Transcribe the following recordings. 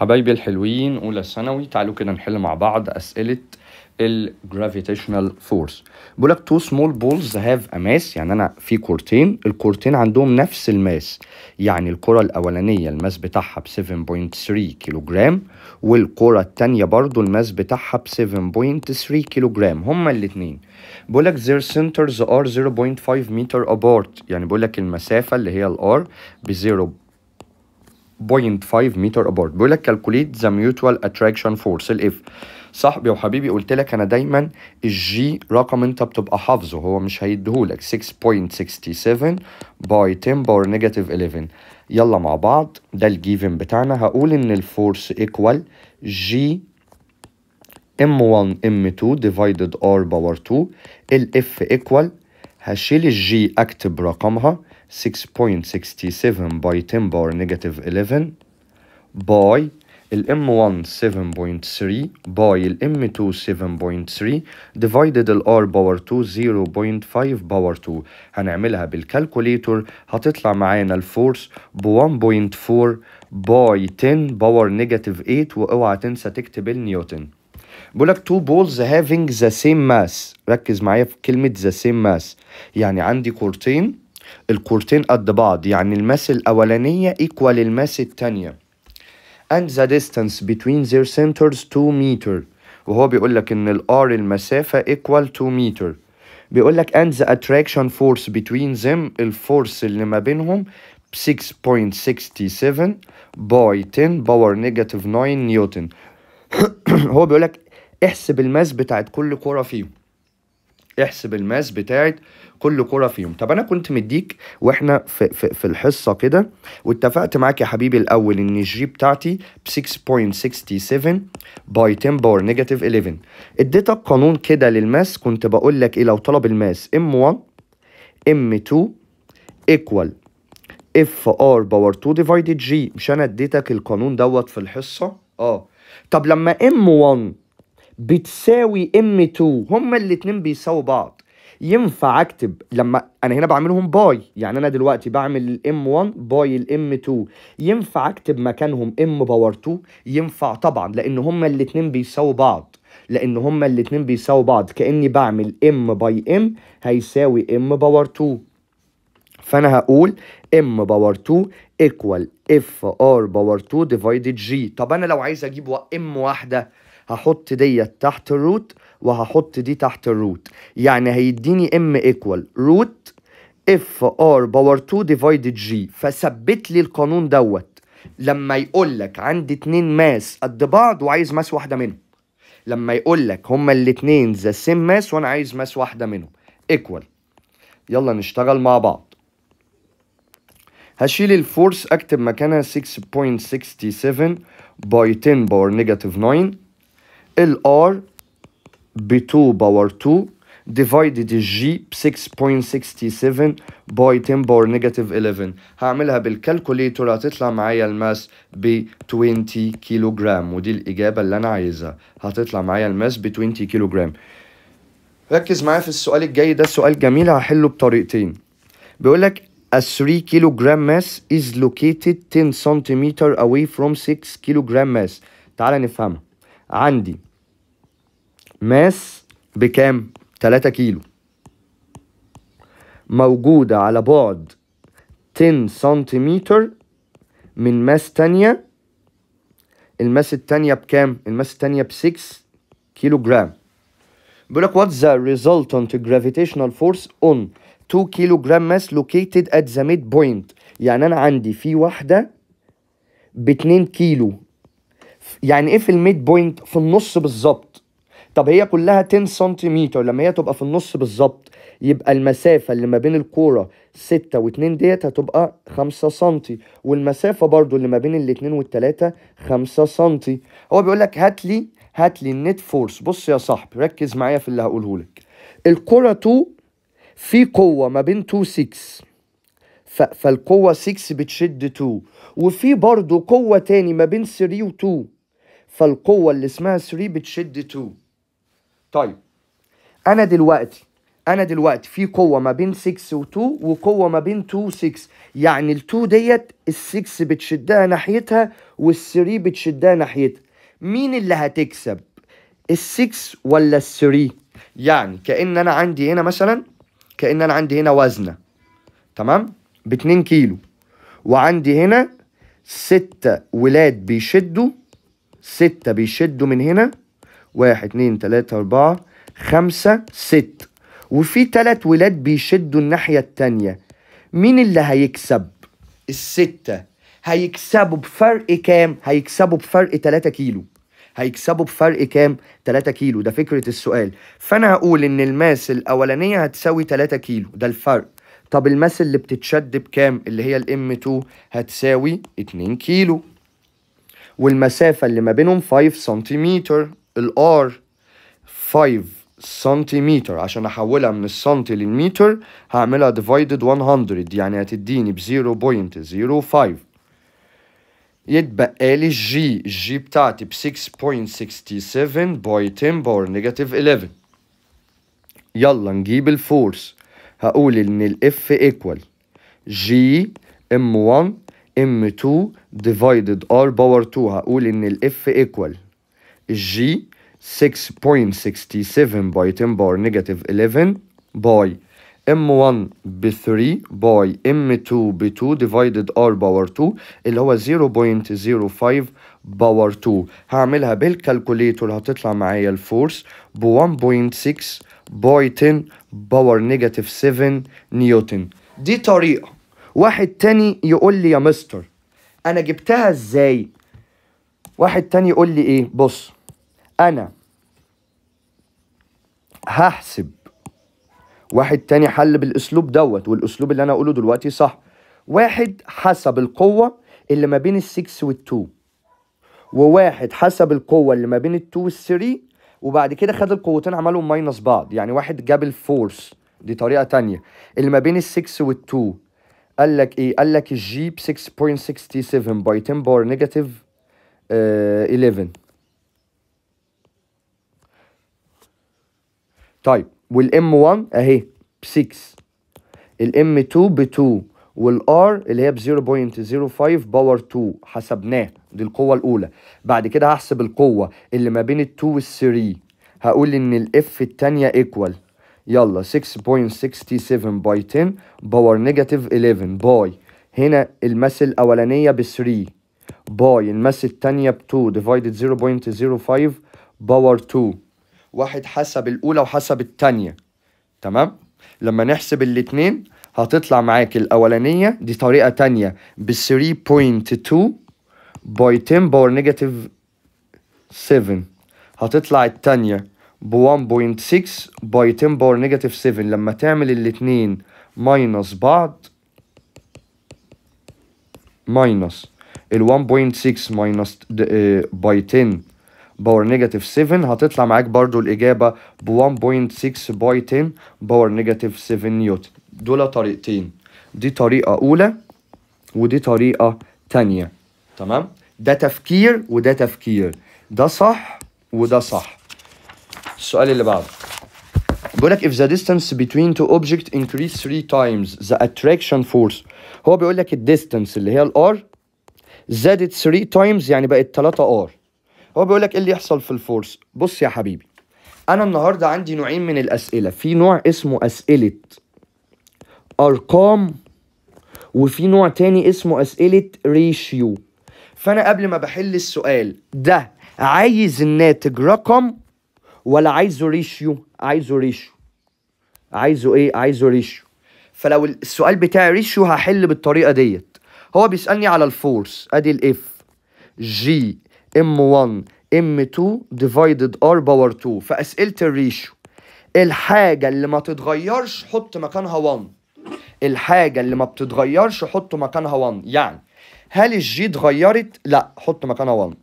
حبايبي الحلوين اولى ثانوي تعالوا كده نحل مع بعض اسئله الجرافيتيشنال فورس بيقول لك تو سمول بولز هاف ا ماس يعني انا في كورتين الكورتين عندهم نفس الماس يعني الكره الاولانيه الماس بتاعها ب 7.3 كيلوجرام والكره الثانيه برضو الماس بتاعها ب 7.3 كيلوجرام هما الاثنين بيقول لك their centers are 0.5 meter apart يعني بيقول لك المسافه اللي هي الار ب 0 0.5 متر ابارت بيقول لك كالكوليت ذا ميوتوال اتراكشن فورس الاف صاحبي وحبيبي قلت لك انا دايما الجي رقم انت بتبقى حافظه هو مش هيديهولك 6.67 باي 10 باور نيجاتيف 11 يلا مع بعض ده الجيفن بتاعنا هقول ان الفورس ايكوال جي ام 1 ام 2 ديفايدد ار باور 2 الاف ايكوال هشيل الجي اكتب رقمها 6.67 by 10 power negative 11 by الm1 7.3 by الm2 7.3 divided الr power 2 0.5 power 2 هنعملها بالكالكوليتور هتطلع معانا الفورس ب 1.4 by 10 power negative 8 واوعى تنسى تكتب النيوتن بقولك two balls having the same mass ركز معايا في كلمة the same mass يعني عندي كورتين الكورتين قد بعض يعني الماس الأولانية equal الماس التانية and the distance between their centers 2 meter وهو بيقول لك إن ال R المسافة equal 2 meter بيقول لك and the attraction force between them الفورس اللي ما بينهم 6.67 باي 10 باور نيجاتيف 9 نيوتن هو بيقول لك احسب الماس بتاعت كل كرة فيهم احسب الماس بتاعت كل كرة فيهم طب انا كنت مديك واحنا في, في, في الحصة كده واتفقت معاك يا حبيبي الاول ان الجي بتاعتي ب 6.67 باي 10 باور نيجاتيف 11 اديتك قانون كده للماس كنت بقول لك ايه لو طلب الماس ام 1 ام 2 ايكوال اف ار باور 2 ديفايدد جي مش انا اديتك القانون دوت في الحصه اه طب لما ام 1 بتساوي ام 2 هما الاتنين بيساووا بعض ينفع اكتب لما انا هنا بعملهم باي يعني انا دلوقتي بعمل الام 1 باي الام 2 ينفع اكتب مكانهم ام باور 2 ينفع طبعا لان هما الاتنين بيساووا بعض لان هما الاتنين بيساووا بعض كاني بعمل ام باي ام هيساوي ام باور 2 فانا هقول ام باور 2 ايكوال اف ار باور 2 ديفايدد جي طب انا لو عايز اجيب ام واحده هحط ديت تحت الروت وهحط دي تحت الروت يعني هيديني ام ايكوال روت اف ار باور 2 ديفايدد جي فثبت لي القانون دوت لما يقول لك عندي اتنين ماس قد بعض وعايز ماس واحده منهم لما يقول لك هما الاتنين ذا سيم ماس وانا عايز ماس واحده منهم ايكوال يلا نشتغل مع بعض هشيل الفورس اكتب مكانها 6.67 باي 10 باور نيجاتيف 9 ال R ب 2 باور 2 ديفايدد G ب 6.67 باي 10 باور نيجاتيف 11 هعملها بالكالكوليتور هتطلع معايا الماس ب 20 كيلو جرام ودي الإجابة اللي أنا عايزها هتطلع معايا الماس ب 20 كيلو جرام ركز معايا في السؤال الجاي ده سؤال جميل هحله بطريقتين بيقول لك a 3 kilogram mass is located 10 centimeter away from 6 kilogram mass تعال نفهمها عندي ماس بكام 3 كيلو موجودة على بعد 10 سنتيمتر من ماس تانية الماس التانية بكام؟ الماس التانية ب 6 كيلو جرام بيقول لك what's the resultant gravitational force on 2 كيلو جرام ماس located at the midpoint يعني انا عندي في واحدة ب 2 كيلو يعني ايه في الميد بوينت في النص بالظبط طب هي كلها 10 سنتيمتر لما هي تبقى في النص بالظبط يبقى المسافة اللي ما بين الكورة 6 و2 ديت هتبقى 5 سنتي والمسافة برضو اللي ما بين الاتنين والتلاتة 5 سنتي هو بيقول لك هات لي هات لي النت فورس بص يا صاحبي ركز معايا في اللي هقوله لك الكرة 2 في قوة ما بين 2 6 فالقوة 6 بتشد 2 وفي برضو قوة تاني ما بين 3 و 2 فالقوة اللي اسمها 3 بتشد 2 طيب انا دلوقتي انا دلوقتي في قوه ما بين 6 و2 وقوه ما بين 2 و 6 يعني ال2 ديت ال6 بتشدها ناحيتها وال3 بتشدها ناحيتها مين اللي هتكسب ال6 ولا ال3 يعني كان انا عندي هنا مثلا كان انا عندي هنا وزنه تمام ب 2 كيلو وعندي هنا 6 ولاد بيشدوا ستة بيشدوا من هنا واحد اتنين تلاتة أربعة خمسة ست وفي تلات ولاد بيشدوا الناحية التانية مين اللي هيكسب؟ الستة هيكسبوا بفرق كام؟ هيكسبوا بفرق 3 كيلو هيكسبوا بفرق كام؟ 3 كيلو ده فكرة السؤال فأنا هقول إن الماس الأولانية هتساوي 3 كيلو ده الفرق طب الماس اللي بتتشد بكام؟ اللي هي الام 2 هتساوي 2 كيلو والمسافة اللي ما بينهم 5 سنتيمتر R 5 سنتيمتر عشان احولها من السنتي للمتر هعملها ديفايدد 100 يعني هتديني ب 0.05 يتبقى لي الجي الجي بتاعتي ب 6.67 باي 10 باور نيجاتيف 11 يلا نجيب الفورس هقول ان الاف ايكوال جي ام 1 M2 divided R باور 2 هقول إن ال F equal G 6.67 by 10 باور negative 11 by M1 ب 3 by M2 ب 2 divided R باور 2 اللي هو 0.05 باور 2 هعملها بالكالكوليتور هتطلع معايا الفورس ب 1.6 by 10 باور negative 7 نيوتن دي طريقة واحد تاني يقول لي يا مستر انا جبتها ازاي واحد تاني يقول لي ايه بص انا هحسب واحد تاني حل بالاسلوب دوت والاسلوب اللي انا اقوله دلوقتي صح واحد حسب القوه اللي ما بين ال6 2 وواحد حسب القوه اللي ما بين التو 2 3 وبعد كده خد القوتين عملهم ماينس بعض يعني واحد جاب الفورس دي طريقه تانية اللي ما بين ال6 2 قال لك ايه قال لك الجي ب 6.67 باي 10 باور نيجاتيف 11 طيب والام 1 اهي ب 6 الام 2 ب 2 والار اللي هي ب 0.05 باور 2 حسبناه دي القوه الاولى بعد كده هحسب القوه اللي ما بين ال2 وال3 هقول ان الاف الثانيه ايكوال يلا 6.67 باي 10 باور نيجاتيف 11 باي هنا الماس الأولانية ب 3 باي الماس التانية ب 2 ديفايدد 0.05 باور 2 واحد حسب الأولى وحسب التانية تمام لما نحسب الاتنين هتطلع معاك الأولانية دي طريقة تانية ب 3.2 باي 10 باور نيجاتيف 7 هتطلع التانية ب 1.6 باي 10 باور نيجاتيف 7 لما تعمل الاتنين ماينص بعض ماينص ال 1.6 ماينص باي 10 باور نيجاتيف 7 هتطلع معاك برضو الإجابة ب 1.6 باي 10 باور نيجاتيف 7 نيوتن دول طريقتين دي طريقة أولى ودي طريقة ثانيه تمام ده تفكير وده تفكير ده صح وده صح السؤال اللي بعده بيقول لك if the distance between two objects increase three times the attraction force هو بيقول لك الديستانس اللي هي الار زادت 3 تايمز يعني بقت 3 r هو بيقول لك ايه اللي يحصل في الفورس بص يا حبيبي انا النهارده عندي نوعين من الاسئله في نوع اسمه اسئله ارقام وفي نوع تاني اسمه اسئله ريشيو فانا قبل ما بحل السؤال ده عايز الناتج رقم ولا عايزه ريشيو عايزه ريشيو عايزه ايه عايزه ريشيو فلو السؤال بتاعي ريشيو هحل بالطريقه ديت هو بيسالني على الفورس ادي الاف جي ام 1 ام 2 ديفايدد ار باور 2 فاسئله الريشيو الحاجه اللي ما تتغيرش حط مكانها 1 الحاجه اللي ما بتتغيرش حط مكانها 1 يعني هل الجي اتغيرت لا حط مكانها 1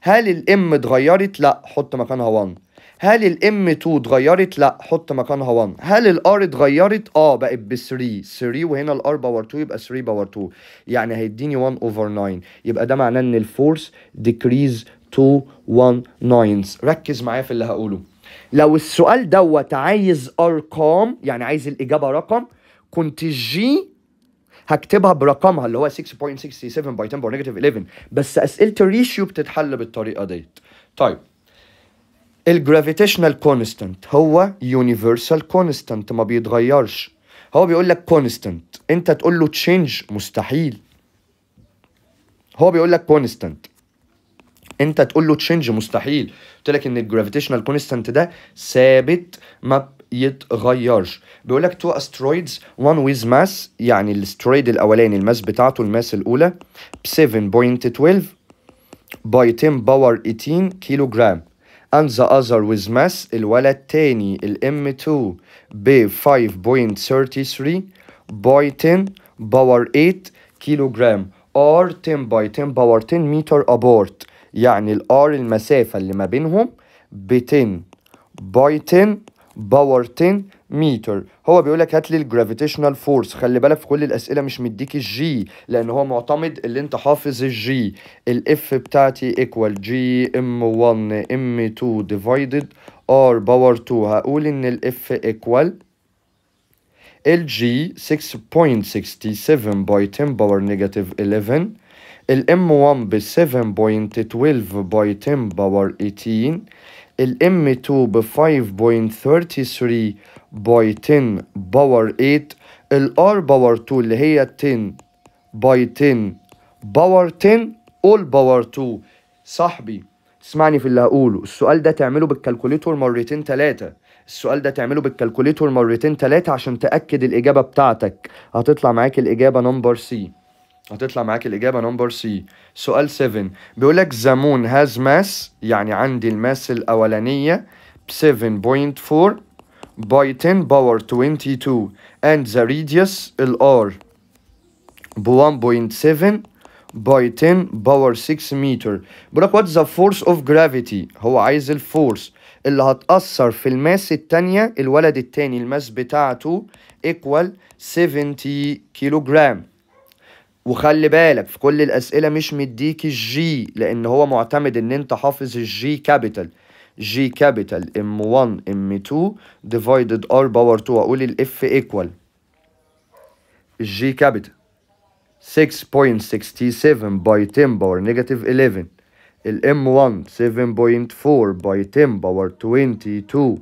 هل الام اتغيرت لا حط مكانها 1 هل الام 2 اتغيرت لا حط مكانها 1 هل الار اتغيرت اه بقت ب 3 3 وهنا الار باور 2 يبقى 3 باور 2 يعني هيديني 1 اوفر 9 يبقى ده معناه ان الفورس ديكريز 2 1 9 ركز معايا في اللي هقوله لو السؤال دوت عايز ارقام يعني عايز الاجابه رقم كنت الجي هكتبها برقمها اللي هو 6.67 باي 10 باور نيجاتيف 11 بس اسئله الريشيو بتتحل بالطريقه ديت طيب الجرافيتيشنال كونستانت هو يونيفرسال كونستانت ما بيتغيرش هو بيقول لك كونستانت انت تقول له تشينج مستحيل هو بيقول لك كونستانت انت تقول له تشينج مستحيل قلت لك ان الجرافيتيشنال كونستانت ده ثابت ما يتغيرش بيقول لك تو استرويدز وان ويز ماس يعني الاسترويد الاولاني الماس بتاعته الماس الاولى ب 7.12 باي 10 باور 18 كيلو جرام and the other with mass الولد تاني m 2 ب 5.33 by 10 power 8 كيلو جرام 10 by 10 power 10 متر apart يعني R المسافة اللي ما بينهم ب 10 by 10 power 10 متر هو بيقول لك هات لي الجرافيتيشنال فورس خلي بالك في كل الاسئله مش مديك الجي لان هو معتمد اللي انت حافظ الجي الاف بتاعتي ايكوال جي ام 1 ام 2 ديفايدد ار باور 2 هقول ان الاف ايكوال الجي 6.67 باي 10 باور نيجاتيف 11 الام 1 ب 7.12 باي 10 باور 18 الام 2 ب 5.33 باي 10 باور 8 الار باور 2 اللي هي 10 باي 10 باور 10 all باور 2 صاحبي اسمعني في اللي هقوله السؤال ده تعمله بالكالكوليتور مرتين ثلاثة السؤال ده تعمله بالكالكوليتور مرتين ثلاثة عشان تأكد الإجابة بتاعتك هتطلع معاك الإجابة نمبر سي هتطلع معاك الإجابة نمبر سي سؤال 7 بيقول لك زامون هاز ماس يعني عندي الماس الأولانية 7.4 by 10 power 22 and the radius LR 1.7 by 10 power 6 meter بقولك what's the force of gravity هو عايز الفورس اللي هتأثر في الماس التانية الولد التاني الماس بتاعته equal 70 كيلو جرام وخلي بالك في كل الأسئلة مش مديك الجي لأن هو معتمد إن أنت حافظ الجي كابيتال G capital M1 M2 divided R power 2 أقول ال F equal G capital 6.67 by 10 power negative 11 ال M1 7.4 by 10 power 22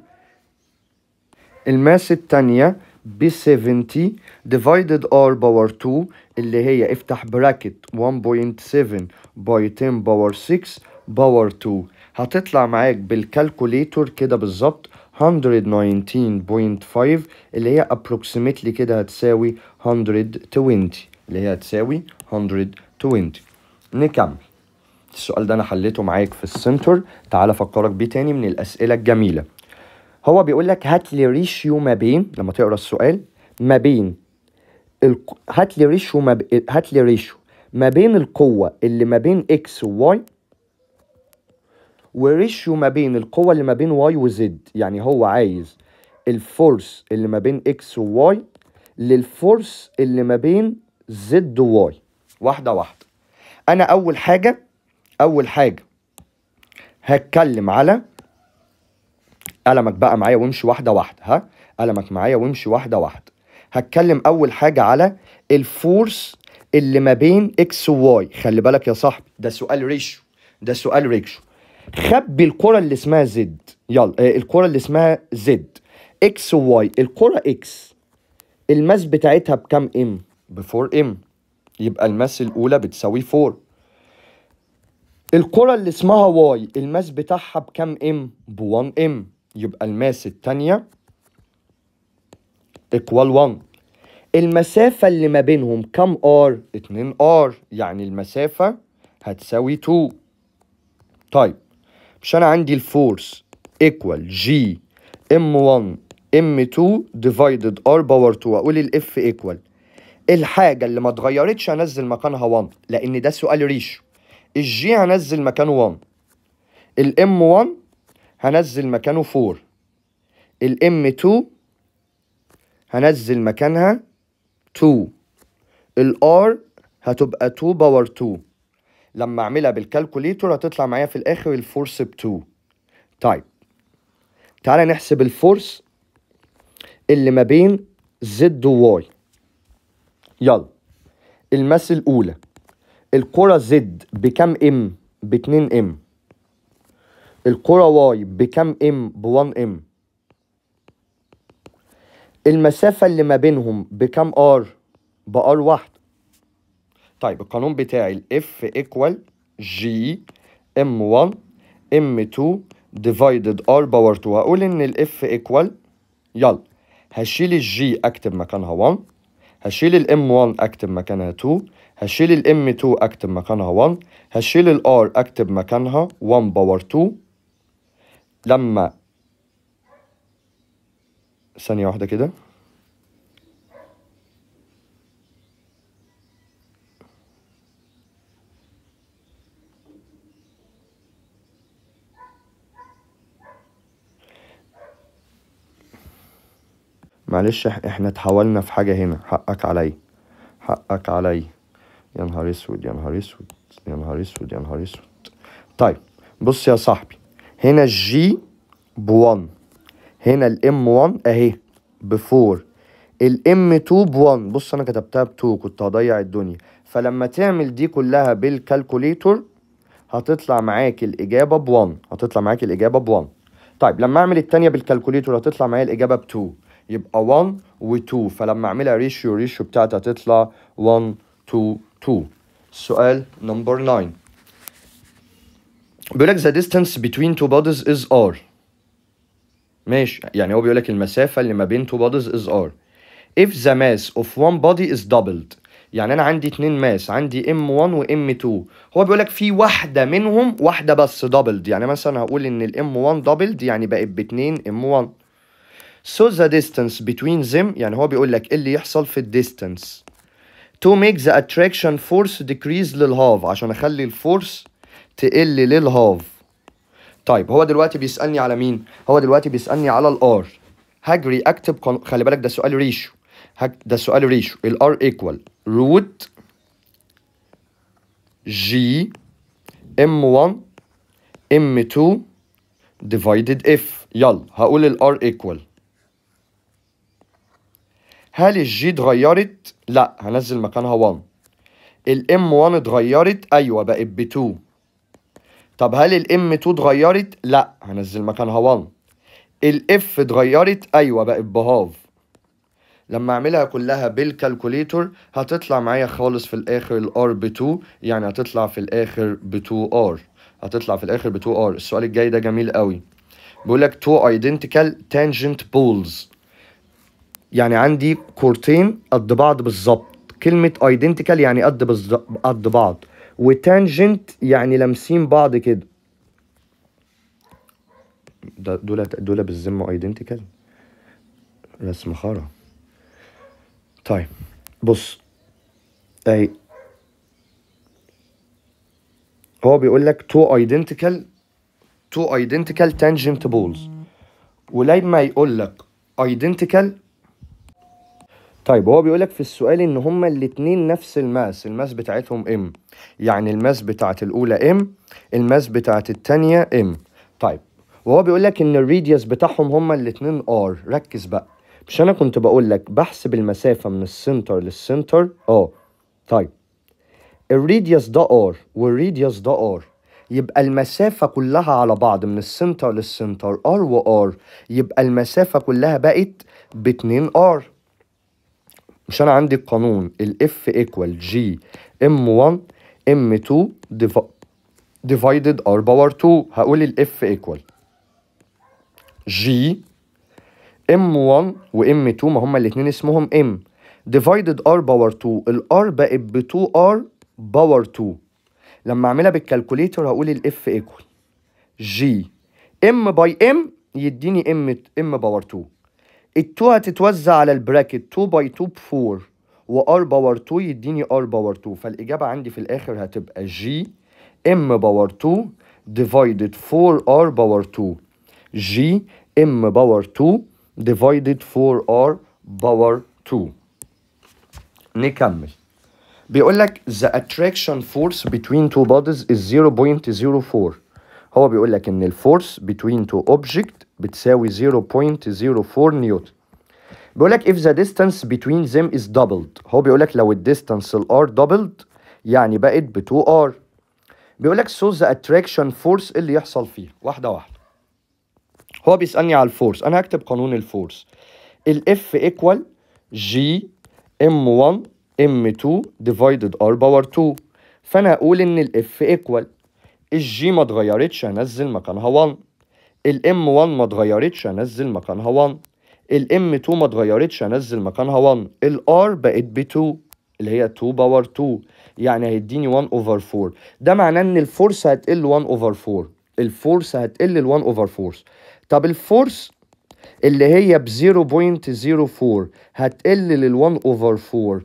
الماس التانية B 70 divided R power 2 اللي هي افتح bracket 1.7 by 10 power 6 power 2 هتطلع معاك بالكالكوليتور كده بالظبط 119.5 اللي هي approximately كده هتساوي 120 اللي هي هتساوي 120 نكمل السؤال ده انا حليته معاك في السنتر تعال افكرك بيه تاني من الاسئله الجميله هو بيقول لك هات لي ريشيو ما بين لما تقرا السؤال ما بين ال... هات لي ريشيو ما ب... هات لي ريشيو ما بين القوه اللي ما بين اكس وواي وريشيو ما بين القوة اللي ما بين واي وزد يعني هو عايز الفورس اللي ما بين اكس وواي للفورس اللي ما بين زد وواي واحدة واحدة انا اول حاجة اول حاجة هتكلم على قلمك بقى معايا وامشي واحدة واحدة ها قلمك معايا وامشي واحدة واحدة هتكلم اول حاجة على الفورس اللي ما بين اكس وواي خلي بالك يا صاحبي ده سؤال ريشيو ده سؤال ريشيو خبي الكره اللي اسمها زد يلا آه، الكره اللي اسمها زد اكس وواي الكره اكس الماس بتاعتها بكام ام ب 4 ام يبقى الماس الاولى بتساوي 4 الكره اللي اسمها واي الماس بتاعها بكام ام ب 1 ام يبقى الماس الثانيه ايكوال 1 المسافة اللي ما بينهم كم ار؟ 2 ار يعني المسافة هتساوي 2 طيب مش انا عندي الفورس ايكوال جي ام 1 ام 2 ديفايدد ار باور 2 اقول الاف ايكوال الحاجه اللي ما اتغيرتش انزل مكانها 1 لان ده سؤال ريشو الجي هنزل مكانه 1 الام 1 هنزل مكانه 4 الام 2 هنزل مكانها 2 الار هتبقى 2 باور 2 لما اعملها بالكالكوليتور هتطلع معايا في الاخر الفورس ب 2 طيب تعالى نحسب الفورس اللي ما بين زد وواي يلا المس الاولى الكرة زد بكام ام ب 2 ام الكرة واي بكام ام ب 1 ام المسافة اللي ما بينهم بكام ار بار واحد طيب القانون بتاعي ال F ايكوال جي ام 1 ام 2 ديفايدد ار باور 2 هقول ان ال F ايكوال يلا هشيل ال G اكتب مكانها 1 هشيل ال m 1 اكتب مكانها 2 هشيل ال m 2 اكتب مكانها 1 هشيل ال R اكتب مكانها 1 باور 2 لما ثانية واحدة كده معلش احنا اتحولنا في حاجة هنا حقك عليا حقك عليا يا نهار اسود يا نهار اسود يا نهار اسود يا نهار اسود طيب بص يا صاحبي هنا الجي ب1 هنا الام 1 اهي ب4 الام 2 ب1 بص انا كتبتها ب 2 كنت هضيع الدنيا فلما تعمل دي كلها بالكالكوليتور هتطلع معاك الاجابه ب 1 هتطلع معاك الاجابه ب 1 طيب لما اعمل الثانيه بالكالكوليتور هتطلع معايا الاجابه ب 2 يبقى 1 و2 فلما اعملها ريشيو ريشيو بتاعتها تطلع 1 2 2 سؤال نمبر 9 بيقول لك the distance between two bodies is r ماشي يعني هو بيقول لك المسافه اللي ما بين two bodies is r if the mass of one body is doubled يعني انا عندي اتنين ماس عندي ام 1 وام 2 هو بيقول لك في واحده منهم واحده بس دبلد يعني مثلا هقول ان الام 1 دبلد يعني بقت باتنين m ام 1 So the distance between them يعني هو بيقول لك إيه اللي يحصل في الديستنس to make the attraction force decrease للهاف عشان اخلي الفورس تقل للهاف طيب هو دلوقتي بيسالني على مين هو دلوقتي بيسالني على الار هجري اكتب خلي بالك ده سؤال ريشو ده سؤال ريشو الار ايكوال روت جي ام 1 ام 2 ديفايدد اف يلا هقول الار ايكوال هل الجي اتغيرت؟ لا هنزل مكانها 1 الام 1 اتغيرت؟ ايوه بقت ب 2 طب هل الام 2 اتغيرت؟ لا هنزل مكانها 1 الاف اتغيرت؟ ايوه بقت بهاف لما اعملها كلها بالكالكوليتور هتطلع معايا خالص في الاخر الار ب 2 يعني هتطلع في الاخر ب 2 ار هتطلع في الاخر ب 2 ار السؤال الجاي ده جميل قوي بيقول لك تو ايدنتيكال تانجنت بولز يعني عندي كورتين قد بعض بالظبط كلمة ايدنتيكال يعني قد قد بعض وتانجنت يعني لامسين بعض كده دول دول بالذمة ايدنتيكال رسم خرا طيب بص اهي هو بيقول لك تو ايدنتيكال تو ايدنتيكال تانجنت بولز ولما يقول لك ايدنتيكال طيب هو بيقولك في السؤال ان هما الاتنين نفس الماس الماس بتاعتهم ام يعني الماس بتاعت الاولى ام الماس بتاعت التانية ام طيب وهو بيقولك ان الريديوس بتاعهم هما الاتنين ار ركز بقى مش انا كنت بقولك بحسب المسافة من السنتر للسنتر اه طيب الريديوس ده ار والريديوس ده ار يبقى المسافة كلها على بعض من السنتر للسنتر ار وار يبقى المسافة كلها بقت باتنين ار مش انا عندي القانون الاف ايكوال جي ام 1 ام 2 ديفايدد ار باور 2 هقول الاف ايكوال جي ام 1 وام 2 ما هما الاثنين اسمهم ام ديفايدد ار باور 2 الار بقت ب 2 ار باور 2 لما اعملها بالكالكوليتر هقول الاف ايكوال جي ام باي ام يديني ام ام باور 2 التو هتتوزع على البراكت 2 باي 2 ب 4 و ار باور 2 يديني ار باور 2 فالاجابه عندي في الاخر هتبقى جي ام باور 2 ديفايدد 4 ار باور 2 جي ام باور 2 ديفايدد 4 ار باور 2 نكمل بيقول لك the attraction force between two bodies is 0.04 هو بيقول لك ان الفورس between two object بتساوي 0.04 نيوتن بيقول لك if the distance between them is doubled هو بيقول لك لو الديستانس ال r doubled يعني بقت ب 2 r بيقول لك so the attraction force اللي يحصل فيه واحده واحده هو بيسالني على الفورس انا هكتب قانون الفورس ال f equal g m 1 m 2 divided r باور 2 فانا اقول ان ال f equal الجي ما اتغيرتش هنزل مكانها 1 الام 1 ما اتغيرتش انزل مكانها 1 الام 2 ما اتغيرتش انزل مكانها 1 الار بقت ب 2 اللي هي 2 باور 2 يعني هيديني 1 اوفر 4 ده معناه ان الفورس هتقل 1 اوفر 4 الفورس هتقل ال 1 اوفر 4 طب الفورس اللي هي ب 0.04 هتقل لل 1 اوفر 4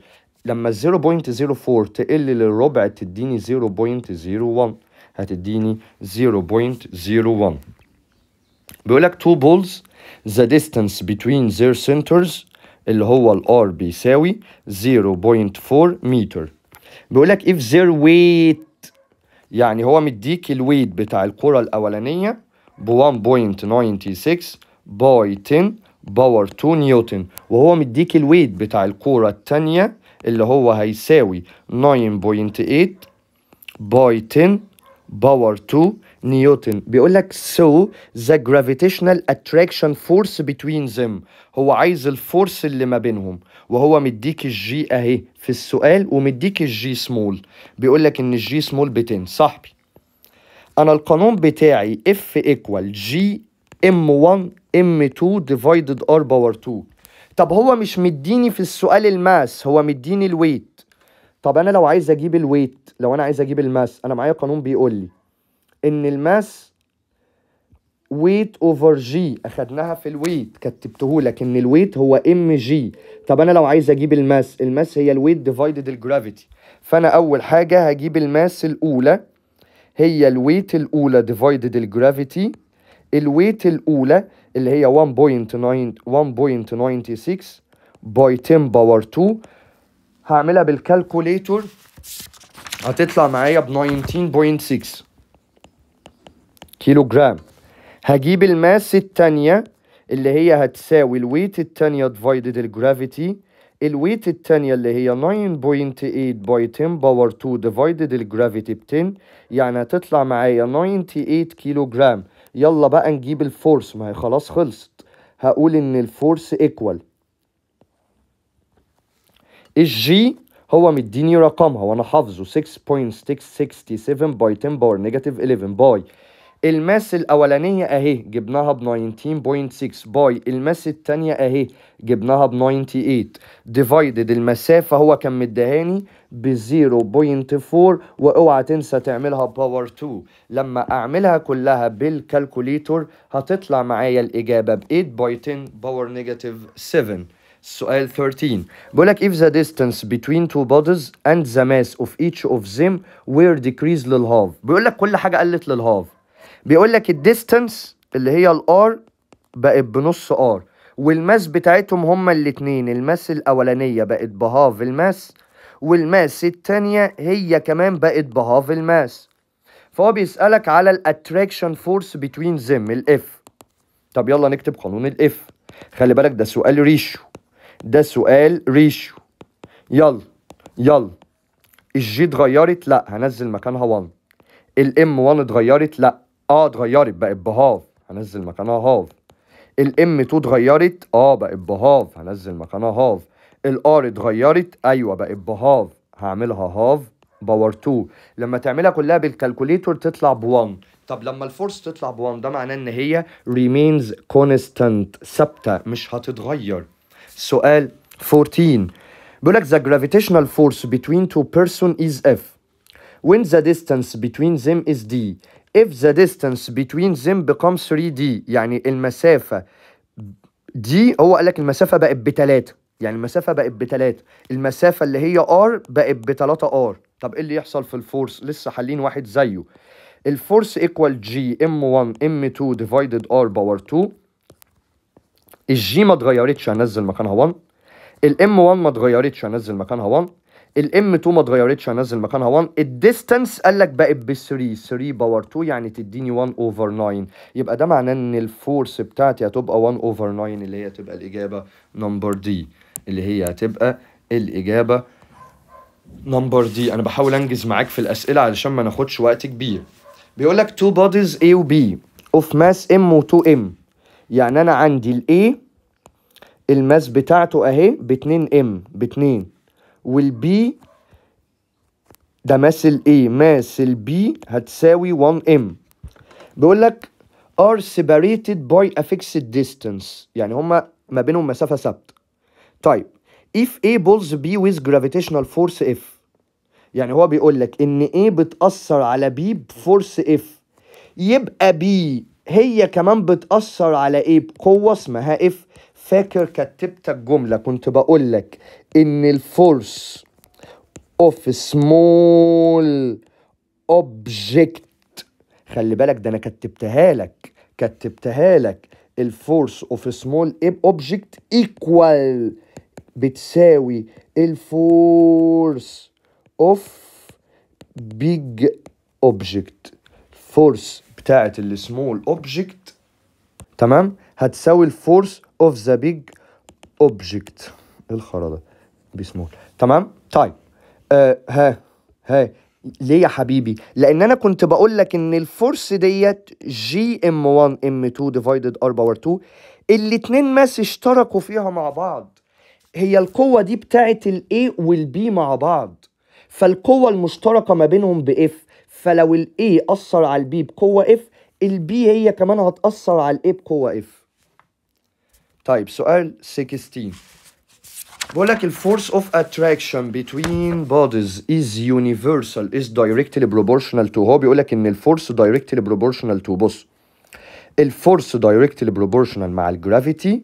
لما 0.04 تقل للربع تديني 0.01 هتديني 0.01 بيقول لك two balls the distance between their centers اللي هو r بيساوي 0.4 متر بيقول لك if their weight يعني هو مديك الويت بتاع الكرة الأولانية ب 1.96 باي 10 باور 2 نيوتن وهو مديك الويت بتاع الكرة التانية اللي هو هيساوي 9.8 باي 10 باور 2 نيوتن بيقول لك so the gravitational attraction force between them هو عايز الفورس اللي ما بينهم وهو مديك الجي اهي في السؤال ومديك الجي سمول بيقول لك ان الجي سمول بتن صاحبي انا القانون بتاعي اف ايكوال جي ام 1 ام 2 ديفايدد ار باور 2 طب هو مش مديني في السؤال الماس هو مديني الويت طب انا لو عايز اجيب الويت لو انا عايز اجيب الماس انا معايا قانون بيقول لي ان الماس ويت اوفر جي اخدناها في الويت كتبته لك ان الويت هو ام جي طب انا لو عايز اجيب الماس الماس هي الويت ديفايدد الجرافيتي فانا اول حاجه هجيب الماس الاولى هي الويت الاولى ديفايدد الجرافيتي الويت الاولى اللي هي 1.9 1.96 باي 10 باور 2 هعملها بالكالكوليتور هتطلع معايا ب 19.6 كيلو جرام هجيب الماس التانية اللي هي هتساوي الويت التانية ديفايدد الجرافيتي الويت التانية اللي هي 9.8 باي 10 باور 2 ديفايدد الجرافيتي ب 10 يعني هتطلع معايا 98 كيلو جرام يلا بقى نجيب الفورس ما هي خلاص خلصت هقول ان الفورس ايكوال الجي هو مديني رقمها وانا حافظه 6.667 باي 10 باور نيجاتيف 11 باي الماس الاولانيه اهي جبناها ب 19.6 باي الماس التانية اهي جبناها ب 98 ديفايدد المسافه هو كان مدهاني ب 0.4 واوعى تنسى تعملها باور 2 لما اعملها كلها بالكالكوليتور هتطلع معايا الاجابه ب 8 باي 10 باور نيجاتيف 7 السؤال 13 بيقول لك if the distance between two bodies and the mass of each of them were decreased للهاف بيقول لك كل حاجه قلت للهاف بيقول لك الديستنس اللي هي الار بقت بنص ار والماس بتاعتهم هما الاتنين الماس الاولانيه بقت بهاف الماس والماس التانية هي كمان بقت بهاف الماس فهو بيسألك على الاتراكشن فورس بتوين زم الاف طب يلا نكتب قانون الاف خلي بالك ده سؤال ريشو ده سؤال ريشو يلا يلا الجي اتغيرت لا هنزل مكانها 1 الام 1 اتغيرت لا اه اتغيرت بقت بهاف هنزل مكانها هاف الام 2 اتغيرت اه بقت بهاف هنزل مكانها هاف الار اتغيرت ايوه بقت بهاف هعملها هاف باور 2 لما تعملها كلها بالكالكوليتور تطلع ب1 طب لما الفورس تطلع ب1 ده معناه ان هي ريمينز كونستانت ثابته مش هتتغير سؤال 14 بيقول لك the gravitational force between two person is F when the distance between them is D if the distance between them becomes 3D يعني المسافة دي هو قال لك المسافة بقت بتلاتة يعني المسافة بقت بتلاتة المسافة اللي هي R بقت بتلاتة R طب ايه اللي يحصل في الفورس لسه حالين واحد زيه الفورس ايكوال جي ام 1 ام 2 ديفايدد ار باور 2 الجي ما اتغيرتش هنزل مكانها 1 الام 1 ما اتغيرتش هنزل مكانها 1 الام 2 ما اتغيرتش هنزل مكانها 1 الديستنس قال لك بقت ب 3 3 باور 2 يعني تديني 1 اوفر 9 يبقى ده معناه ان الفورس بتاعتي هتبقى 1 اوفر 9 اللي هي تبقى الاجابه نمبر دي اللي هي هتبقى الاجابه نمبر دي انا بحاول انجز معاك في الاسئله علشان ما ناخدش وقت كبير بيقول لك تو بوديز A و B اوف ماس ام و 2 ام يعني انا عندي الاي الماس بتاعته اهي ب 2 ام ب 2 والبي ده الـ A الـ B هتساوي 1 m بيقول لك are separated by a fixed distance يعني هما ما بينهم مسافة ثابتة طيب if A pulls B with gravitational force F يعني هو بيقول لك ان A بتأثر على B بفورس F يبقى B هي كمان بتأثر على A بقوة اسمها F فاكر كتبت الجملة كنت بقول لك ان الفورس اوف سمول اوبجكت خلي بالك ده انا كتبتها لك كتبتها لك الفورس اوف سمول اوبجكت ايكوال بتساوي الفورس اوف بيج اوبجكت الفورس بتاعت السمول اوبجكت تمام هتساوي الفورس اوف ذا بيج اوبجكت الخرده بسمول تمام طيب آه ها ها ليه يا حبيبي؟ لأن أنا كنت بقول لك إن الفورس ديت جي ام 1 ام 2 ديفايدد ار باور 2 الاتنين ماس اشتركوا فيها مع بعض هي القوة دي بتاعت الاي والبي مع بعض فالقوة المشتركة ما بينهم بإف فلو الاي أثر على البي بقوة إف البي هي كمان هتأثر على الاي بقوة إف طيب سؤال 16 بقول لك الفورس اوف اتراكشن بتوين بوديز از يونيفرسال از دايركتلي بروبورشنال تو هو بيقول لك ان الفورس دايركتلي بروبورشنال تو بص الفورس دايركتلي بروبورشنال مع الجرافيتي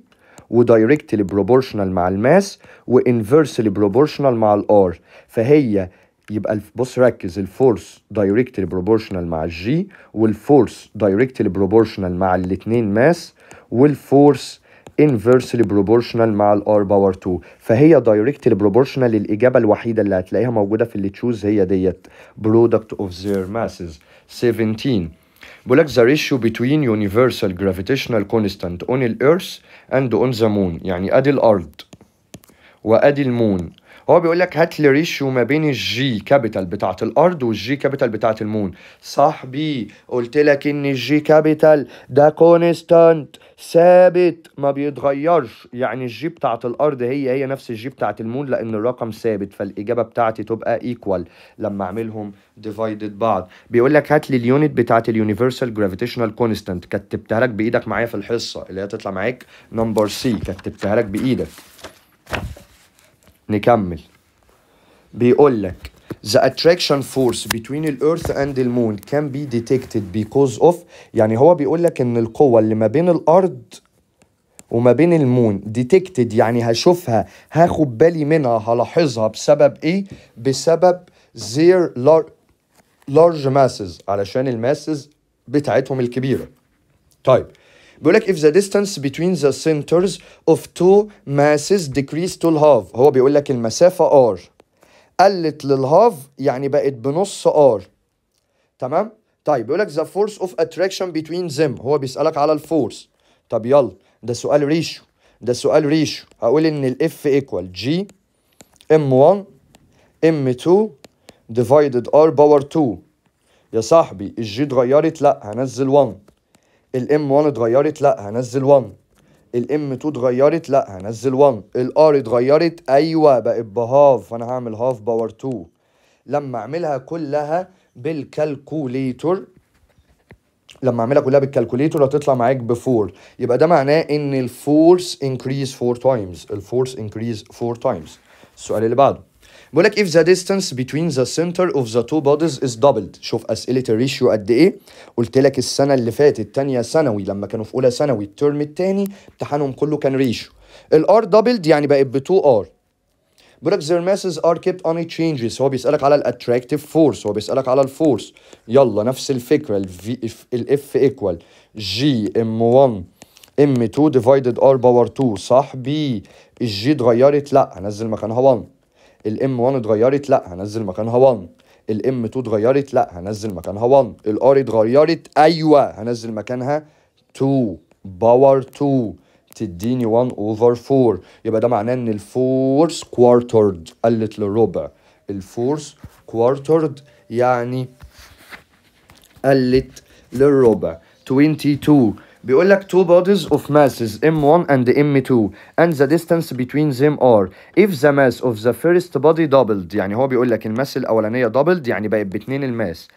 ودايركتلي بروبورشنال مع الماس وانفرسلي بروبورشنال مع الار فهي يبقى بص ركز الفورس دايركتلي بروبورشنال مع الجي والفورس دايركتلي بروبورشنال مع الاثنين ماس والفورس inversely proportional مع ال r باور 2 فهي directly proportional الإجابة الوحيدة اللي هتلاقيها موجودة في اللي تشوز هي ديت product of their masses 17 بقولك لك the ratio between universal gravitational constant on the earth and on the moon يعني ادي الارض وادي المون هو بيقول لك هات لي ريشيو ما بين الجي كابيتال بتاعه الارض والجي كابيتال بتاعه المون صاحبي قلت لك ان الجي كابيتال ده كونستانت ثابت ما بيتغيرش يعني الجي بتاعه الارض هي هي نفس الجي بتاعه المون لان الرقم ثابت فالاجابه بتاعتي تبقى ايكوال لما اعملهم ديفايدد بعض بيقول لك هات لي اليونت بتاعه اليونيفرسال جرافيتيشنال كونستانت كتبتها لك بايدك معايا في الحصه اللي هي تطلع معاك نمبر سي كتبتها لك بايدك نكمل بيقول لك The attraction force between the earth and the moon can be detected because of يعني هو بيقول لك ان القوة اللي ما بين الارض وما بين المون ديتكتد يعني هشوفها هاخد بالي منها هلاحظها بسبب ايه بسبب their large masses علشان الماسز بتاعتهم الكبيرة طيب بيقول لك if the distance between the centers of two masses decreased to half هو بيقول لك المسافة r قلت للهاف يعني بقت بنص r تمام طيب بيقول لك the force of attraction between them هو بيسألك على الفورس طب يلا ده سؤال ريشو ده سؤال ريشو هقول ان f equal g m 1 m 2 divided r باور 2 يا صاحبي الجي اتغيرت لا هنزل 1 الام 1 اتغيرت لا هنزل 1 الام 2 اتغيرت لا هنزل 1 الار اتغيرت ايوه بقت بهاف فانا هعمل هاف باور 2 لما اعملها كلها بالكالكوليتور لما اعملها كلها بالكالكوليتور هتطلع معاك ب 4 يبقى ده معناه ان الفورس انكريز 4 تايمز الفورس انكريز 4 تايمز السؤال اللي بعده بيقول لك if the distance between the center of the two bodies is doubled شوف اسئله الريشيو قد ايه قلت لك السنه اللي فاتت تانية ثانوي لما كانوا في اولى ثانوي الترم التاني امتحانهم كله كان ريشيو R doubled يعني بقت ب 2 R بيقول لك their masses are kept on it changes هو بيسألك على الاتراكتيف فورس هو بيسألك على الفورس يلا نفس الفكرة F ايكوال G m 1 m 2 ديفايدد R باور 2 صح B الجي اتغيرت لا هنزل مكانها 1 الام 1 اتغيرت لا هنزل مكانها 1 الام 2 اتغيرت لا هنزل مكانها 1 الار اتغيرت ايوه هنزل مكانها 2 باور 2 تديني 1 اوفر 4 يبقى ده معناه ان الفورس كوارترد قلت للربع الفورس كوارترد يعني قلت للربع 22 بيقول لك two bodies of masses M1 and M2 and the distance between them are if the mass of the first body doubled يعني هو بيقول لك الماس الأولانية doubled يعني بقت باتنين الماس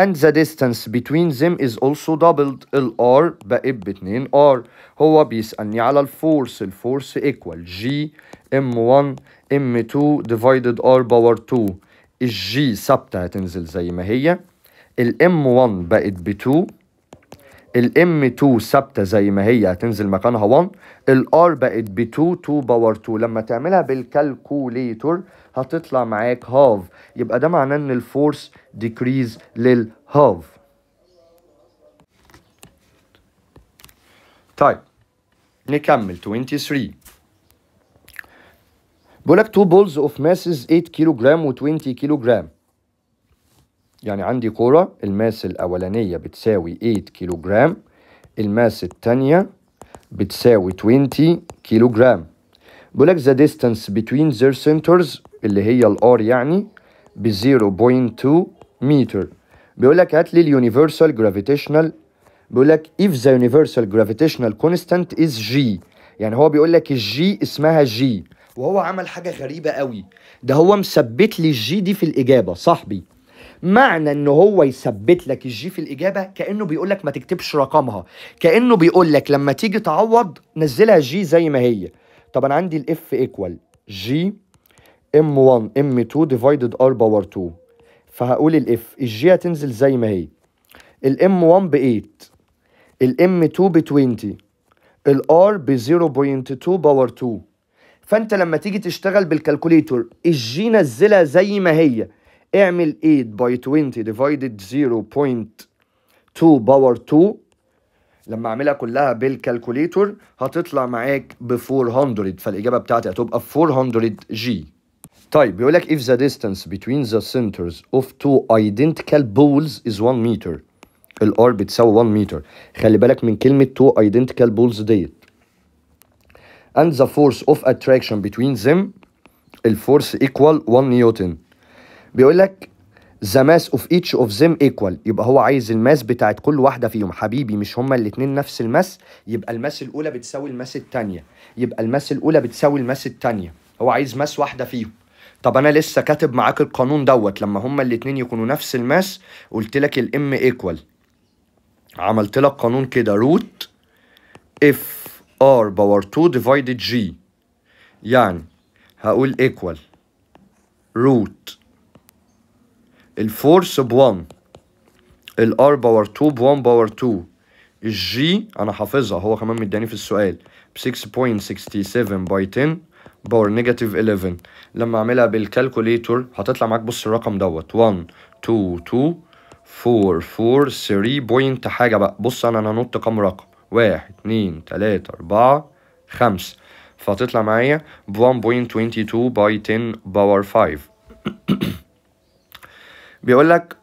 and the distance between them is also doubled ال R بقت باتنين R هو بيسألني على الفورس الفورس equal G M1 M2 divided R power 2 الجي ثابتة هتنزل زي ما هي الام 1 بقت ب 2 الام 2 ثابته زي ما هي هتنزل مكانها 1 الار بقت ب 2 2 باور 2 لما تعملها بالكالكوليتور هتطلع معاك هاف يبقى ده معناه ان الفورس ديكريز للهاف طيب نكمل 23 بقول لك 2 بولز اوف ماسز 8 كيلو جرام و20 كيلو جرام يعني عندي كرة الماس الأولانية بتساوي 8 كيلو جرام الماس التانية بتساوي 20 كيلو جرام لك the distance between their centers اللي هي الار يعني ب 0.2 متر بيقولك هات لي اليونيفرسال جرافيتيشنال بيقولك if the universal gravitational constant is g يعني هو بيقول لك الجي اسمها جي وهو عمل حاجة غريبة قوي ده هو مثبت لي الجي دي في الإجابة صاحبي معنى ان هو يثبت لك الجي في الاجابه كانه بيقول لك ما تكتبش رقمها كانه بيقول لك لما تيجي تعوض نزلها جي زي ما هي طب انا عندي الاف ايكوال جي ام 1 ام 2 ديفايدد ار باور 2 فهقول الاف الجي هتنزل زي ما هي الام 1 ب 8 الام 2 ب 20 الار ب 0.2 باور 2 فانت لما تيجي تشتغل بالكالكوليتور الجي نزلها زي ما هي اعمل 8 باي 20 ديفايدد 0.2 باور 2 لما اعملها كلها بالكالكوليتور هتطلع معاك ب 400 فالاجابه بتاعتي هتبقى 400 جي طيب بيقول لك if the distance between the centers of two identical poles is 1 meter الار بتساوي 1 متر خلي بالك من كلمه two identical poles ديت and the force of attraction between them الفورس equal 1 نيوتن بيقول لك ذا ماس اوف ايتش اوف ذيم ايكوال يبقى هو عايز الماس بتاعت كل واحده فيهم حبيبي مش هما الاثنين نفس الماس يبقى الماس الاولى بتساوي الماس الثانيه يبقى الماس الاولى بتساوي الماس الثانيه هو عايز ماس واحده فيهم طب انا لسه كاتب معاك القانون دوت لما هما الاثنين يكونوا نفس الماس قلت لك الام ايكوال عملت لك قانون كده روت اف ار باور 2 ديفايدد جي يعني هقول ايكوال روت الفورس ب1 الار باور 2 ب1 باور 2 الجي انا حافظها هو كمان مداني في السؤال ب 6.67 باي 10 باور نيجاتيف 11 لما اعملها بالكالكوليتور هتطلع معاك بص الرقم دوت 1 2 2 4 4 3 بوينت حاجه بقى بص انا انا هنط كام رقم 1 2 3 4 5 فهتطلع معايا ب 1.22 باي 10 باور 5 بيقول لك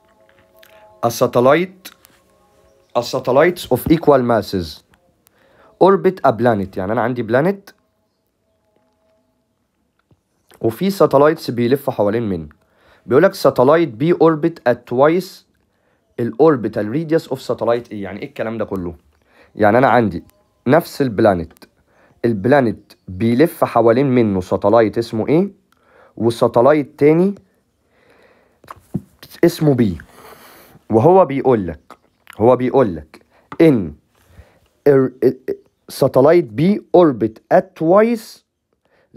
الساتلايت الساتلايتس اوف ايكوال ماسز اوربت ا بلانيت يعني انا عندي بلانيت وفي ساتلايتس بيلف حوالين مني بيقول لك ساتلايت بي اوربت ات توايس الاوربت الريديوس اوف ساتلايت ايه يعني ايه الكلام ده كله يعني انا عندي نفس البلانت البلانت بيلف حوالين منه ساتلايت اسمه ايه وساتلايت تاني اسمه بي وهو بيقول لك هو بيقول لك ان ساتلايت بي اوربت ات توايس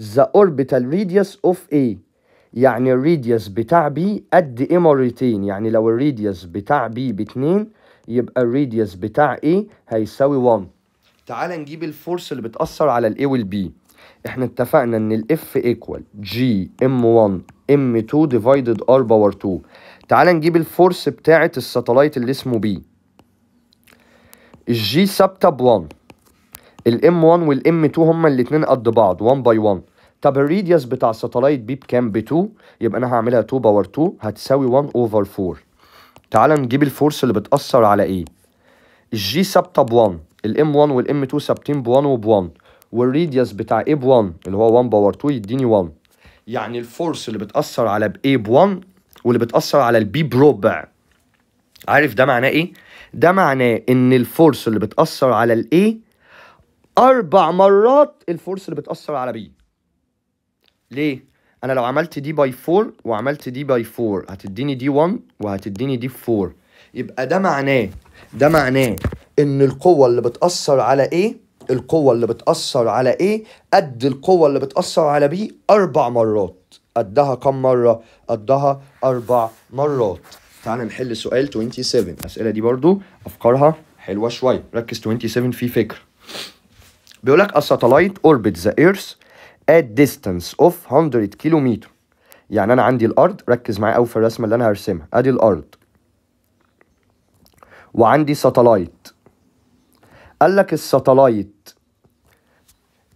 ذا اوربيتال ريديوس اوف اي يعني الريديوس بتاع بي قد ايه مرتين يعني لو الريديوس بتاع بي باتنين يبقى الريديوس بتاع اي هيساوي 1 تعال نجيب الفورس اللي بتأثر على الاي والبي احنا اتفقنا ان الاف ايكوال جي ام 1 M2 divided R باور 2 تعال نجيب الفورس بتاعة الساتلايت اللي اسمه B الجي ثابتة ب 1 الام 1 والام 2 هما الاتنين قد بعض 1 باي 1 طب الريديوس بتاع الساتلايت بي بكام ب 2 يبقى انا هعملها 2 باور 2 هتساوي 1 اوفر 4 تعال نجيب الفورس اللي بتأثر على ايه الجي ثابتة ب 1 الام 1 والام 2 ثابتين ب 1 وب 1 والريديوس بتاع ايه ب 1 اللي هو 1 باور 2 يديني 1 يعني الفورس اللي بتاثر على A ب 1 واللي بتاثر على البي بربع عارف ده معناه ايه ده معناه ان الفورس اللي بتاثر على A اربع مرات الفورس اللي بتاثر على بي ليه انا لو عملت دي باي 4 وعملت دي باي 4 هتديني دي 1 وهتديني دي 4 يبقى ده معناه ده معناه ان القوه اللي بتاثر على ايه القوة اللي بتأثر على A إيه؟ قد القوة اللي بتأثر على B أربع مرات قدها كم مرة؟ قدها أربع مرات تعالى نحل سؤال 27 الأسئلة دي برضو أفكارها حلوة شوية ركز 27 في فكرة بيقول لك a satellite orbits the earth at distance of 100 كيلومتر يعني أنا عندي الأرض ركز معايا قوي في الرسمة اللي أنا هرسمها أدي الأرض وعندي ساتلايت قال لك الساتلايت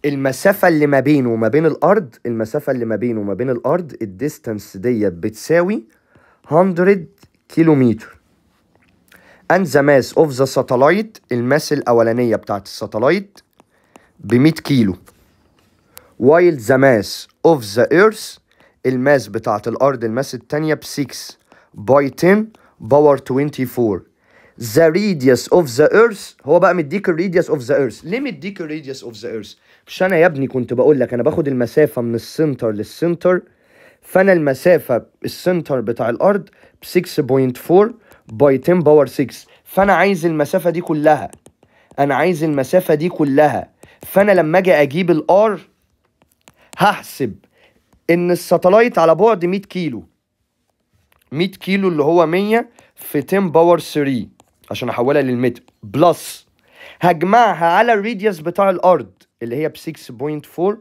المسافه اللي ما بينه وما بين الارض المسافه اللي ما بينه وما بين الارض الديستانس ديت بتساوي 100 كيلومتر and the mass of the satellite الماس الاولانيه بتاعت الساتلايت ب 100 كيلو while the mass of the earth الماس بتاعت الارض الماس الثانيه ب 6 by 10 باور 24 the radius of the earth هو بقى مديك radius اوف ذا ايرث ليه مديك radius اوف ذا ايرث مش انا يا ابني كنت بقول لك انا باخد المسافه من السنتر للسنتر فانا المسافه السنتر بتاع الارض ب 6.4 باي 10 باور 6 فانا عايز المسافه دي كلها انا عايز المسافه دي كلها فانا لما اجي اجيب الار هحسب ان الساتلايت على بعد 100 كيلو 100 كيلو اللي هو 100 في 10 باور 3 عشان احولها للمتر بلس هجمعها على الريديوس بتاع الارض اللي هي ب 6.4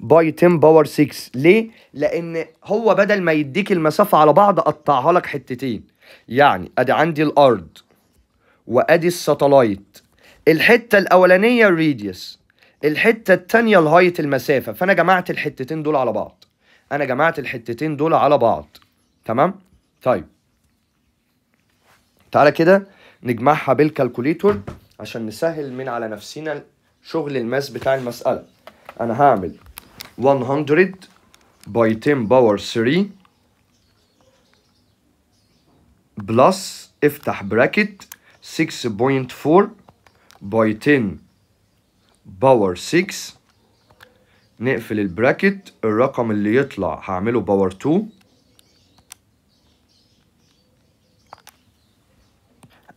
باي 10 باور 6 ليه؟ لأن هو بدل ما يديك المسافة على بعض قطعها لك حتتين يعني أدي عندي الأرض وأدي الساتلايت الحتة الأولانية الريديوس الحتة التانية الهايت المسافة فأنا جمعت الحتتين دول على بعض أنا جمعت الحتتين دول على بعض تمام؟ طيب تعالى كده نجمعها بالكالكوليتور عشان نسهل من على نفسنا شغل الماس بتاع المسألة أنا هعمل 100 by 10 باور 3 plus افتح براكت 6.4 by 10 باور 6 نقفل البراكت الرقم اللي يطلع هعمله باور 2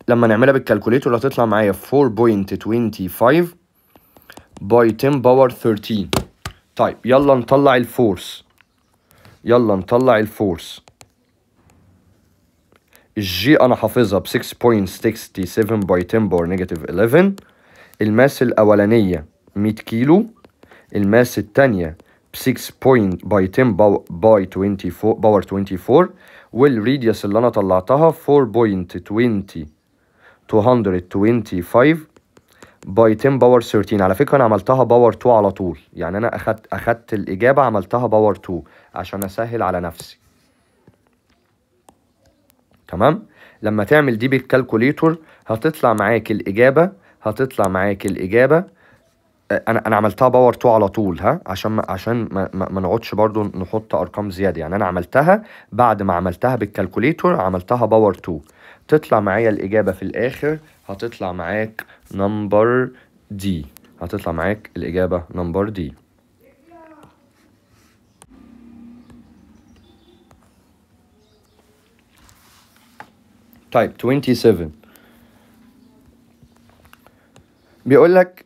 لما نعملها بالكالكوليتور هتطلع معايا 4.25 باي 10 باور 13 طيب يلا نطلع الفورس يلا نطلع الفورس الجي انا حافظها ب 6.67 باي 10 باور نيجاتيف 11 الماس الاولانيه 100 كيلو الماس الثانيه ب 6 باي 10 باي 24 باور 24 والريديوس اللي انا طلعتها 4.20 225 باي 10 باور 13 على فكره انا عملتها باور 2 على طول يعني انا اخدت اخدت الاجابه عملتها باور 2 عشان اسهل على نفسي تمام لما تعمل دي بالكالكوليتور هتطلع معاك الاجابه هتطلع معاك الاجابه انا انا عملتها باور 2 على طول ها عشان ما عشان ما, ما نقعدش برضو نحط ارقام زياده يعني انا عملتها بعد ما عملتها بالكالكوليتور عملتها باور 2 تطلع معايا الإجابة في الآخر هتطلع معاك نمبر دي هتطلع معاك الإجابة نمبر دي طيب 27 بيقول لك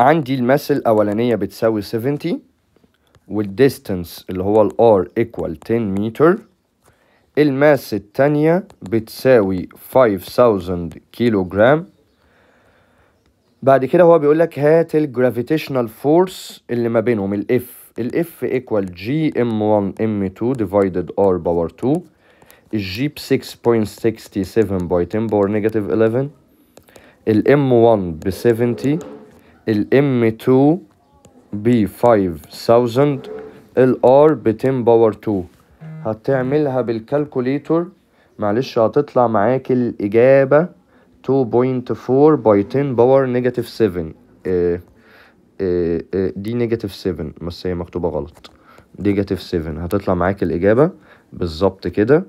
عندي المثل الأولانية بتساوي 70 والديستنس اللي هو الـ R equal 10 متر الماس التانية بتساوي 5000 كيلو جرام بعد كده هو بيقول لك هات الجرافيتيشنال فورس اللي ما بينهم الاف الاف ايكوال جي ام 1 ام 2 ديفايدد ار باور 2 الجي ب 6.67 باي 10 باور نيجاتيف 11 الام 1 ب 70 الام 2 ب 5000 الار ب 10 باور 2 هتعملها بالكالكوليتور معلش هتطلع معاك الإجابة 2.4 باي 10 باور نيجاتيف 7 دي نيجاتيف 7 بس هي مكتوبة غلط نيجاتيف 7 هتطلع معاك الإجابة بالظبط كده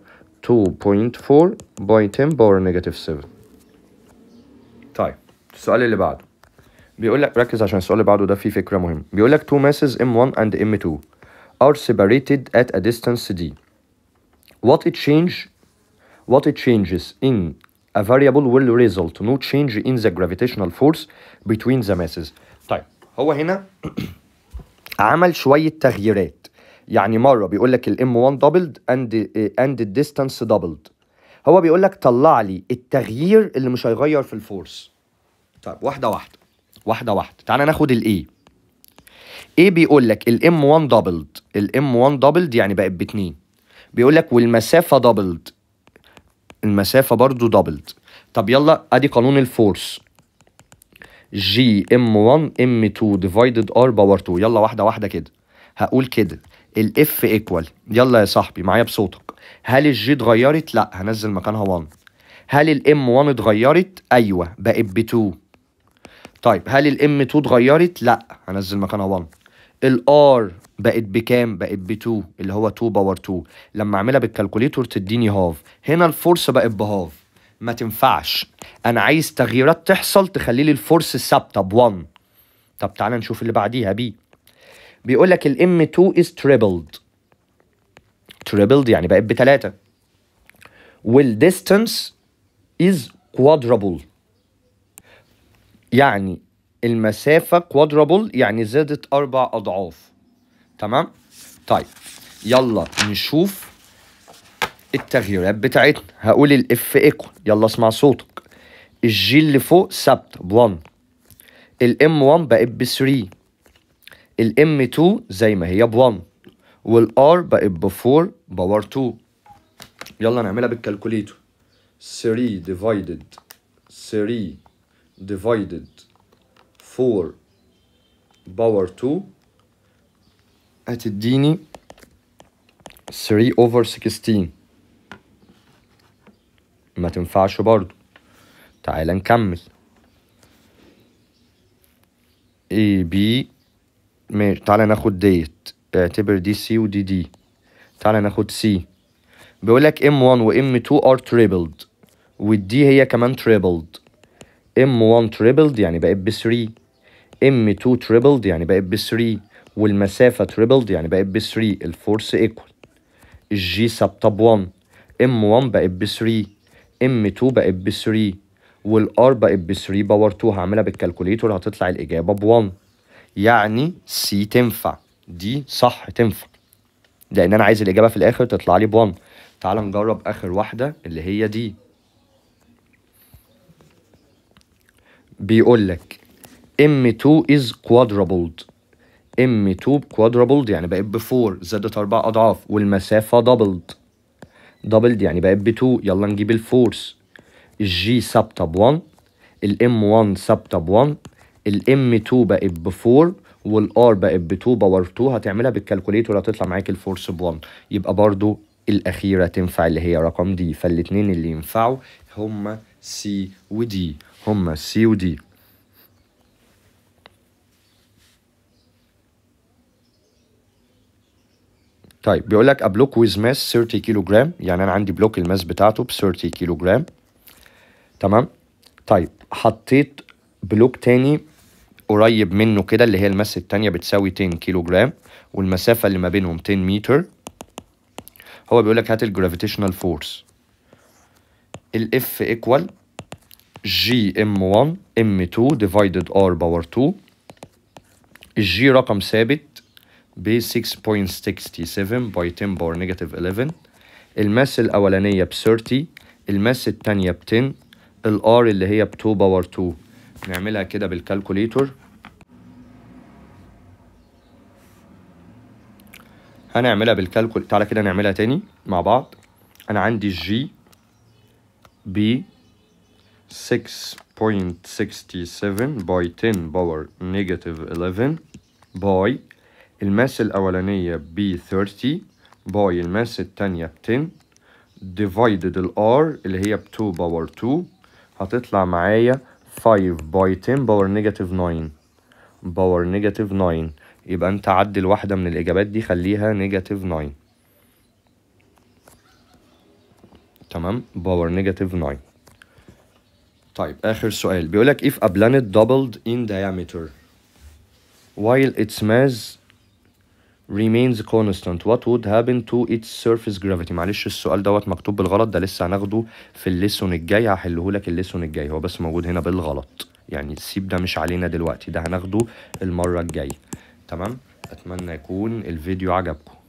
2.4 باي 10 باور نيجاتيف 7 طيب السؤال اللي بعده بيقول لك ركز عشان السؤال اللي بعده ده فيه فكرة مهمة بيقول لك 2 masses M1 and M2 are separated at a distance d. What it change what it changes in a variable will result no change in the gravitational force between the masses. طيب هو هنا عمل شوية تغييرات يعني مرة بيقول لك ال m 1 دبلد and the distance doubled. هو بيقول لك طلع لي التغيير اللي مش هيغير في الفورس. طيب واحدة واحدة واحدة واحدة تعالى ناخد الايه ايه بيقول لك الام 1 دبلد الام 1 دبلد يعني بقت باتنين بيقول لك والمسافه دبلد المسافه برضو دبلد طب يلا ادي قانون الفورس جي ام 1 ام 2 ديفايدد ار باور 2 يلا واحده واحده كده هقول كده الاف ايكوال يلا يا صاحبي معايا بصوتك هل الجي اتغيرت لا هنزل مكانها 1 هل الام 1 اتغيرت ايوه بقت ب 2 طيب هل الام 2 اتغيرت؟ لا هنزل مكانها 1 الار بقت بكام؟ بقت ب 2 اللي هو 2 باور 2 لما اعملها بالكالكوليتور تديني هاف هنا الفورس بقت بهاف ما تنفعش انا عايز تغييرات تحصل تخلي لي الفورس ثابته ب 1 طب تعالى نشوف اللي بعديها بي بيقول لك الام 2 از تريبلد تريبلد يعني بقت بثلاثه والديستنس از كوادربل يعني المسافة كوادرابل يعني زادت أربع أضعاف تمام؟ طيب يلا نشوف التغييرات بتاعتنا هقول الاف ايكوال يلا اسمع صوتك الجي اللي فوق ثابتة ب 1 الام 1 بقت ب 3 الام 2 زي ما هي ب 1 والار بقت ب 4 باور 2 يلا نعملها بالكالكوليتر 3 ديفايدد 3 divided 4 power 2 هتديني 3 over 16 ما تنفعش برضو تعال نكمل A B ماشي تعالى ناخد ديت اعتبر دي سي ودي دي تعالى ناخد سي بيقولك M1 و M2 are tripled والدي هي كمان tripled M1 tripled يعني بقت ب 3 M2 tripled يعني بقت ب 3 والمسافة tripled يعني بقت ب 3 الفورس ايكوال الجي سبتب 1 M1 بقت ب 3 M2 بقت ب 3 والار بقت ب 3 باور 2 هعملها بالكالكوليتور هتطلع الإجابة ب 1 يعني سي تنفع دي صح تنفع لأن أنا عايز الإجابة في الآخر تطلع لي ب 1 تعال نجرب آخر واحدة اللي هي دي بيقول لك M2 is quadrupled M2 quadrupled يعني بقت ب 4 زادت أربع أضعاف والمسافة doubled doubled يعني بقت ب 2 يلا نجيب الفورس الجي ثابتة ب 1 الام 1 ثابتة ب 1 الام 2 بقت ب 4 والار بقت ب 2 باور 2 هتعملها بالكالكوليتور هتطلع معاك الفورس ب 1 يبقى برضو الأخيرة تنفع اللي هي رقم دي فالاتنين اللي ينفعوا هما سي ودي هما سي ودي طيب بيقول لك ابلوك ويز ماس 30 كيلو جرام يعني انا عندي بلوك الماس بتاعته ب 30 كيلو جرام تمام طيب حطيت بلوك تاني قريب منه كده اللي هي الماس التانية بتساوي 10 كيلو جرام والمسافة اللي ما بينهم 10 متر هو بيقول لك هات الجرافيتيشنال فورس الاف ايكوال جي ام 1 ام 2 ديفايدد ار باور 2 الجي رقم ثابت ب 6.67 باي 10 باور نيجاتيف 11 الماس الاولانيه ب 30 الماس الثانيه ب 10 الار اللي هي ب 2 باور 2 نعملها كده بالكالكوليتور هنعملها بالكالكول تعالى كده نعملها تاني مع بعض انا عندي الجي بي 6.67 by 10 power negative 11 by الماس الأولانية ب 30 by الماس التانية ب 10 ال R اللي هي ب 2 power 2 هتطلع معايا 5 by 10 power negative 9 power negative 9 يبقى انت عدل واحدة من الإجابات دي خليها negative 9 تمام power negative 9 طيب آخر سؤال بيقول لك if a planet doubled in diameter while its mass remains constant what would happen to its surface gravity معلش السؤال دوت مكتوب بالغلط ده لسه هناخده في الليسون الجاي هحله لك الليسون الجاي هو بس موجود هنا بالغلط يعني السيب ده مش علينا دلوقتي ده هناخده المرة الجاية تمام أتمنى يكون الفيديو عجبكم